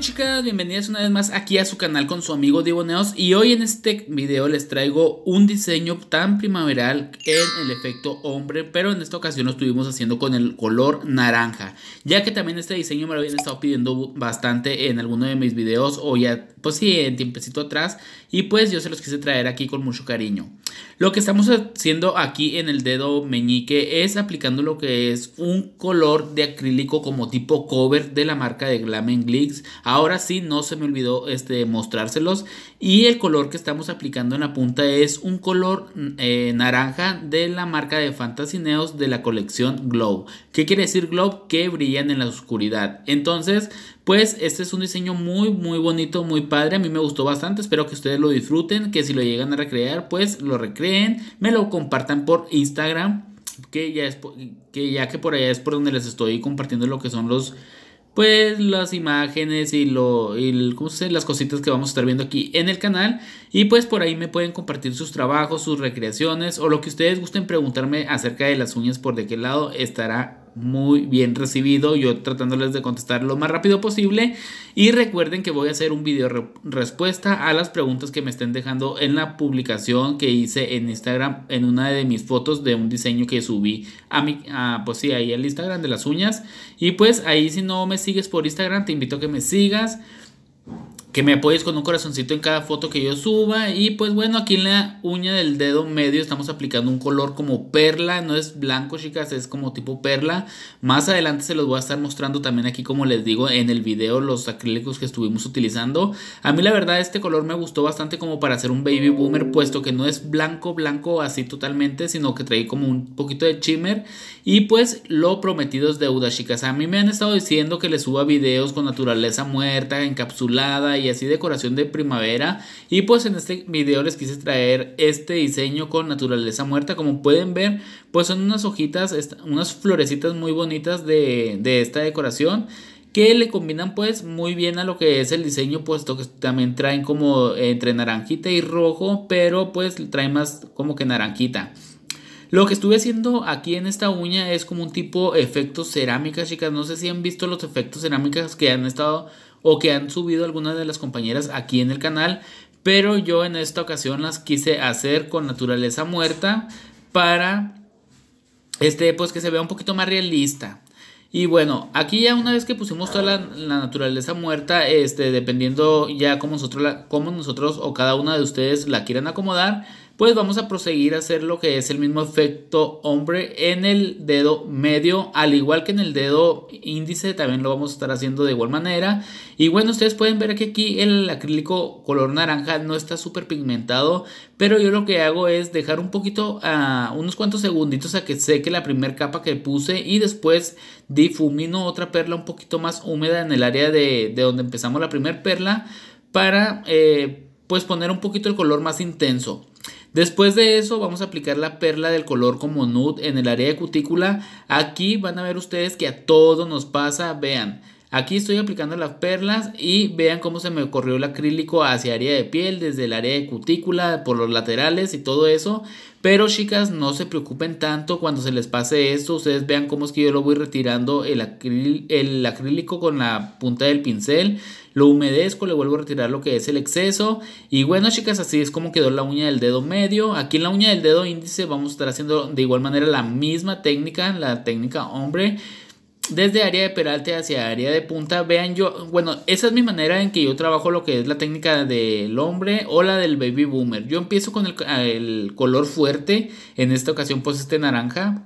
chicas, bienvenidas una vez más aquí a su canal con su amigo Divo Neos y hoy en este video les traigo un diseño tan primaveral en el efecto hombre, pero en esta ocasión lo estuvimos haciendo con el color naranja, ya que también este diseño me lo habían estado pidiendo bastante en alguno de mis videos o ya, pues si, en tiempecito atrás y pues yo se los quise traer aquí con mucho cariño. Lo que estamos haciendo aquí en el dedo meñique es aplicando lo que es un color de acrílico como tipo cover de la marca de Glam Glitz Ahora sí, no se me olvidó este, mostrárselos. Y el color que estamos aplicando en la punta es un color mm, eh, naranja de la marca de Fantasineos de la colección Glow. ¿Qué quiere decir Glow? Que brillan en la oscuridad. Entonces, pues este es un diseño muy, muy bonito, muy padre. A mí me gustó bastante. Espero que ustedes lo disfruten, que si lo llegan a recrear, pues lo recreen. Me lo compartan por Instagram, que ya, es, que, ya que por allá es por donde les estoy compartiendo lo que son los pues las imágenes y lo y, ¿cómo las cositas que vamos a estar viendo aquí en el canal y pues por ahí me pueden compartir sus trabajos, sus recreaciones o lo que ustedes gusten preguntarme acerca de las uñas por de qué lado estará muy bien recibido, yo tratándoles de contestar lo más rápido posible y recuerden que voy a hacer un video respuesta a las preguntas que me estén dejando en la publicación que hice en Instagram en una de mis fotos de un diseño que subí a mi pues sí, ahí al Instagram de las uñas y pues ahí si no me sigues por Instagram te invito a que me sigas que me apoyes con un corazoncito en cada foto que yo suba. Y pues bueno, aquí en la uña del dedo medio estamos aplicando un color como perla. No es blanco, chicas, es como tipo perla. Más adelante se los voy a estar mostrando también aquí, como les digo, en el video los acrílicos que estuvimos utilizando. A mí la verdad este color me gustó bastante como para hacer un baby boomer, puesto que no es blanco, blanco así totalmente, sino que trae como un poquito de shimmer. Y pues lo prometido es deuda, chicas. A mí me han estado diciendo que les suba videos con naturaleza muerta, encapsulada y así decoración de primavera. Y pues en este video les quise traer este diseño con naturaleza muerta. Como pueden ver, pues son unas hojitas, unas florecitas muy bonitas de, de esta decoración que le combinan pues muy bien a lo que es el diseño puesto que también traen como entre naranjita y rojo pero pues traen más como que naranjita lo que estuve haciendo aquí en esta uña es como un tipo efectos cerámicas, chicas. No sé si han visto los efectos cerámicas que han estado o que han subido algunas de las compañeras aquí en el canal. Pero yo en esta ocasión las quise hacer con naturaleza muerta para este pues que se vea un poquito más realista. Y bueno, aquí ya una vez que pusimos toda la, naturaleza muerta, este, dependiendo ya cómo nosotros, como nosotros o cada una de ustedes la quieran acomodar, pues vamos a proseguir a hacer lo que es el mismo efecto hombre en el dedo medio, al igual que en el dedo índice, también lo vamos a estar haciendo de igual manera. Y bueno, ustedes pueden ver que aquí el acrílico color naranja no está súper pigmentado, pero yo lo que hago es dejar un poquito, a ah, unos cuantos segunditos a que seque la primera capa que puse y después difumino otra perla un poquito más húmeda en el área de, donde empezamos la primera perla para... Eh, pues poner un poquito el color más intenso. Después de eso vamos a aplicar la perla del color como nude en el área de cutícula. Aquí van a ver ustedes que a todo nos pasa, vean. Aquí estoy aplicando las perlas y vean cómo se me corrió el acrílico hacia área de piel, desde el área de cutícula, por los laterales y todo eso. Pero chicas, no se preocupen tanto cuando se les pase esto. Ustedes vean cómo es que yo lo voy retirando el, el acrílico con la punta del pincel. Lo humedezco, le vuelvo a retirar lo que es el exceso. Y bueno chicas, así es como quedó la uña del dedo medio. Aquí en la uña del dedo índice vamos a estar haciendo de igual manera la misma técnica, la técnica hombre desde área de peralte hacia área de punta. Vean yo, bueno, esa es mi manera en que yo trabajo lo que es la técnica del hombre o la del baby boomer. Yo empiezo con el, color fuerte, en esta ocasión pues este naranja,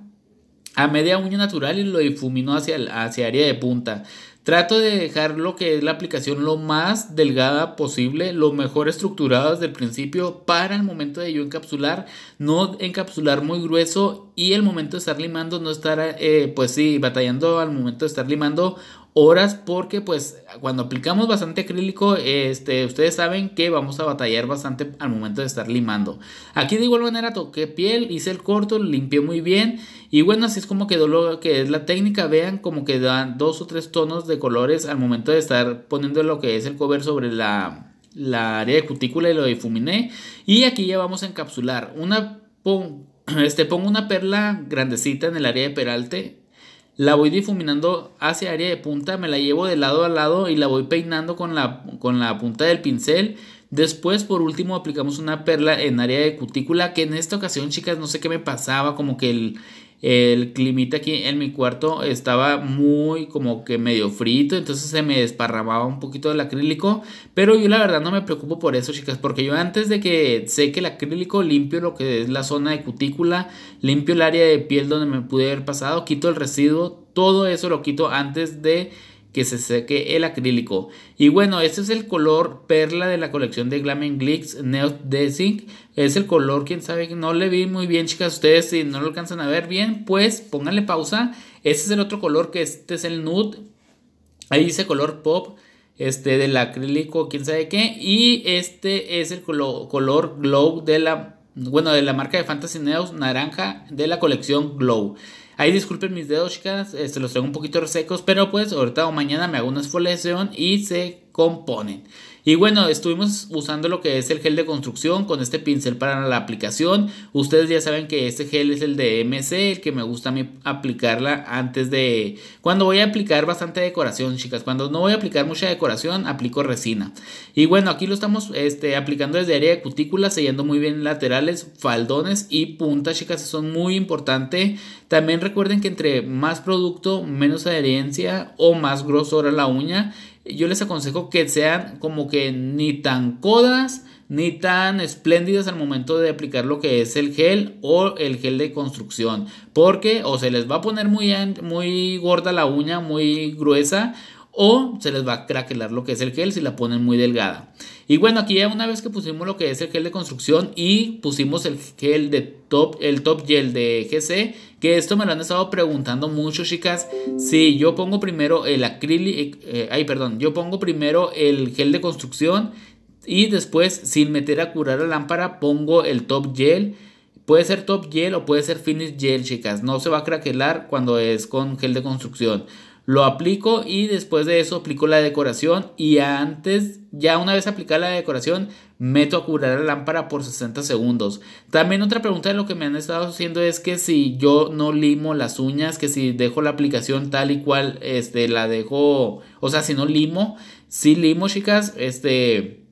a media uña natural y lo difumino hacia, hacia área de punta. Trato de dejar lo que es la aplicación lo más delgada posible, lo mejor estructurado desde el principio para el momento de yo encapsular, no encapsular muy grueso y el momento de estar limando no estar, eh, pues sí, batallando al momento de estar limando horas porque pues cuando aplicamos bastante acrílico este ustedes saben que vamos a batallar bastante al momento de estar limando aquí de igual manera toqué piel hice el corto limpié muy bien y bueno así es como quedó lo que es la técnica vean como quedan dos o tres tonos de colores al momento de estar poniendo lo que es el cover sobre la área de cutícula y lo difuminé y aquí ya vamos a encapsular una este pongo una perla grandecita en el área de peralte la voy difuminando hacia área de punta, me la llevo de lado a lado y la voy peinando con la, con la punta del pincel. Después, por último, aplicamos una perla en área de cutícula, que en esta ocasión, chicas, no sé qué me pasaba, como que el, el climita aquí en mi cuarto estaba muy como que medio frito, entonces se me desparramaba un poquito el acrílico, pero yo la verdad no me preocupo por eso, chicas, porque yo antes de que seque el acrílico limpio lo que es la zona de cutícula, limpio el área de piel donde me pude haber pasado, quito el residuo, todo eso lo quito antes de que se seque el acrílico. Y bueno, este es el color perla de la colección de Glam Glitz Neo de Es el color, quién sabe, no le vi muy bien, chicas. Ustedes, si no lo alcanzan a ver bien, pues pónganle pausa. Este es el otro color que este es el nude. Ahí dice color pop. Este del acrílico, quién sabe qué. Y este es el color glow de la. Bueno, de la marca de Fantasy Neos naranja de la colección Glow. Ahí disculpen mis dedos, chicas, este, los tengo un poquito resecos, pero pues ahorita o mañana me hago una esfoliación y se componen. Y bueno, estuvimos usando lo que es el gel de construcción con este pincel para la aplicación. Ustedes ya saben que este gel es el de MC, el que me gusta a mí aplicarla antes de... Cuando voy a aplicar bastante decoración, chicas. Cuando no voy a aplicar mucha decoración, aplico resina. Y bueno, aquí lo estamos este, aplicando desde área de cutícula, sellando muy bien laterales, faldones y puntas, chicas. Eso es muy importante. También recuerden que entre más producto, menos adherencia o más grosor a la uña. Yo les aconsejo que sean como que ni tan codas ni tan espléndidas al momento de aplicar lo que es el gel o el gel de construcción porque o se les va a poner muy, muy gorda la uña muy gruesa o se les va a craquelar lo que es el gel si la ponen muy delgada. Y bueno, aquí ya una vez que pusimos lo que es el gel de construcción y pusimos el gel de top, el top gel de GC, que esto me lo han estado preguntando mucho, chicas, si yo pongo primero el acrílico, eh, eh, ay, perdón, yo pongo primero el gel de construcción y después sin meter a curar la lámpara pongo el top gel. Puede ser top gel o puede ser finish gel, chicas. No se va a craquelar cuando es con gel de construcción. Lo aplico y después de eso aplico la decoración y antes, ya una vez aplicada la decoración, meto a cubrir la lámpara por 60 segundos. También otra pregunta de lo que me han estado haciendo es que si yo no limo las uñas, que si dejo la aplicación tal y cual, este, la dejo, o sea, si no limo, si limo chicas, este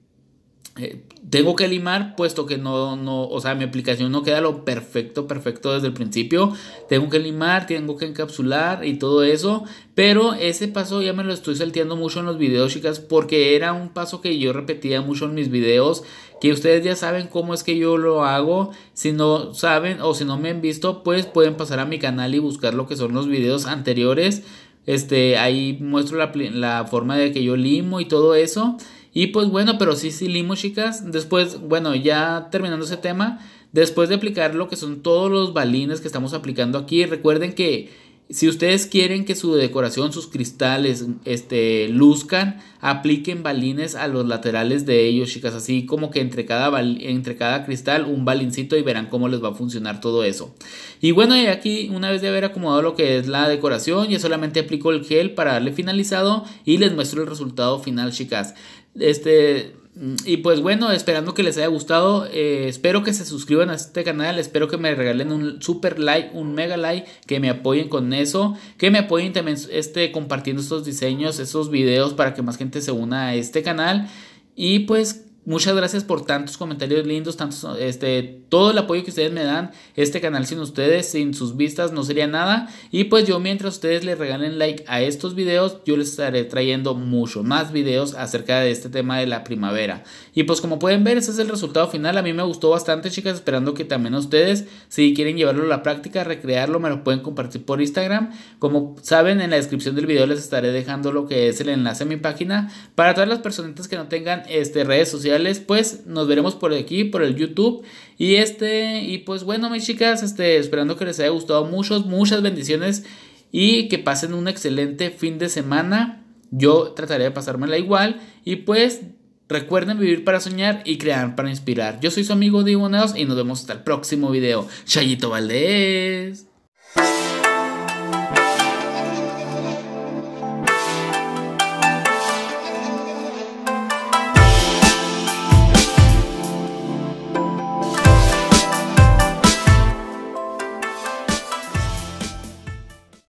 eh, tengo que limar puesto que no, no, o sea, mi aplicación no queda lo perfecto, perfecto desde el principio. Tengo que limar, tengo que encapsular y todo eso. Pero ese paso ya me lo estoy salteando mucho en los videos, chicas, porque era un paso que yo repetía mucho en mis videos, que ustedes ya saben cómo es que yo lo hago. Si no saben o si no me han visto, pues pueden pasar a mi canal y buscar lo que son los videos anteriores. Este, ahí muestro la, la forma de que yo limo y todo eso. Y pues bueno, pero sí, sí, limo, chicas. Después, bueno, ya terminando ese tema, después de aplicar lo que son todos los balines que estamos aplicando aquí, recuerden que si ustedes quieren que su decoración, sus cristales, este, luzcan, apliquen balines a los laterales de ellos, chicas. Así como que entre cada, entre cada cristal un balincito y verán cómo les va a funcionar todo eso. Y bueno, aquí una vez de haber acomodado lo que es la decoración, ya solamente aplico el gel para darle finalizado y les muestro el resultado final, chicas. Este, y pues bueno, esperando que les haya gustado, eh, espero que se suscriban a este canal, espero que me regalen un super like, un mega like, que me apoyen con eso, que me apoyen también este, compartiendo estos diseños, estos videos para que más gente se una a este canal y pues Muchas gracias por tantos comentarios lindos, tantos, este, todo el apoyo que ustedes me dan. Este canal sin ustedes, sin sus vistas, no sería nada. Y pues yo mientras ustedes le regalen like a estos videos, yo les estaré trayendo mucho más videos acerca de este tema de la primavera. Y pues como pueden ver, ese es el resultado final. A mí me gustó bastante, chicas, esperando que también ustedes, si quieren llevarlo a la práctica, recrearlo, me lo pueden compartir por Instagram. Como saben, en la descripción del video les estaré dejando lo que es el enlace a mi página. Para todas las personitas que no tengan este, redes sociales, pues nos veremos por aquí, por el YouTube. Y este, y pues bueno, mis chicas, este, esperando que les haya gustado muchos, muchas bendiciones y que pasen un excelente fin de semana. Yo trataré de pasármela igual y pues recuerden vivir para soñar y crear para inspirar. Yo soy su amigo Diboneos y nos vemos hasta el próximo video. Chayito Valdés.